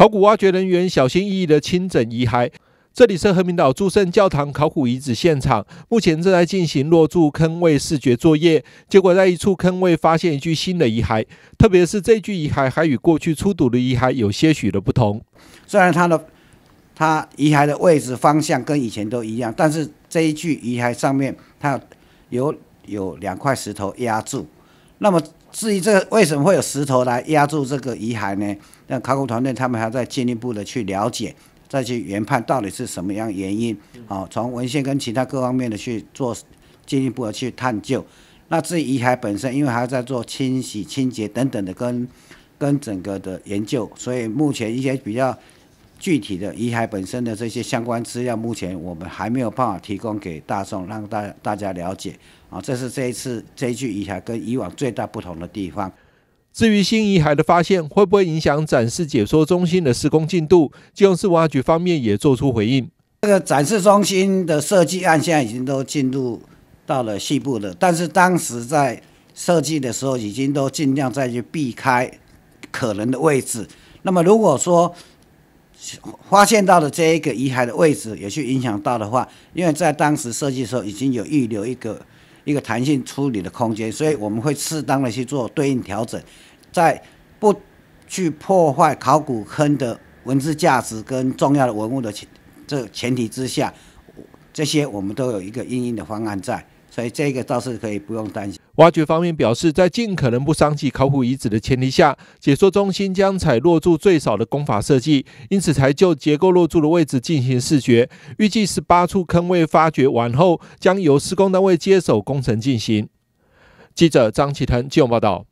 考古挖掘人员小心翼翼地清整遗骸。这里是和平岛诸圣教堂考古遗址现场，目前正在进行落柱坑位视觉作业。结果在一处坑位发现一具新的遗骸，特别是这具遗骸还与过去出土的遗骸有些许的不同。虽然它的它遗骸的位置方向跟以前都一样，但是这一具遗骸上面它有有两块石头压住。那么，至于这个为什么会有石头来压住这个遗骸呢？那考古团队他们还在进一步的去了解，再去研判到底是什么样原因。好，从文献跟其他各方面的去做进一步的去探究。那至于遗骸本身，因为还在做清洗、清洁等等的跟跟整个的研究，所以目前一些比较。具体的遗骸本身的这些相关资料，目前我们还没有办法提供给大众，让大大家了解啊。这是这一次这一具遗骸跟以往最大不同的地方。至于新遗骸的发现会不会影响展示解说中心的施工进度，就门市挖掘方面也做出回应。这个展示中心的设计案现在已经都进入到了细部了，但是当时在设计的时候已经都尽量再去避开可能的位置。那么如果说发现到的这一个遗骸的位置，也去影响到的话，因为在当时设计的时候已经有预留一个一个弹性处理的空间，所以我们会适当的去做对应调整，在不去破坏考古坑的文字价值跟重要的文物的前这前提之下，这些我们都有一个应应的方案在。所以这个倒是可以不用担心。挖掘方面表示，在尽可能不伤及考古遗址的前提下，解说中心将采落柱最少的工法设计，因此才就结构落柱的位置进行视觉。预计十八处坑位发掘完后，将由施工单位接手工程进行。记者张启腾用报道。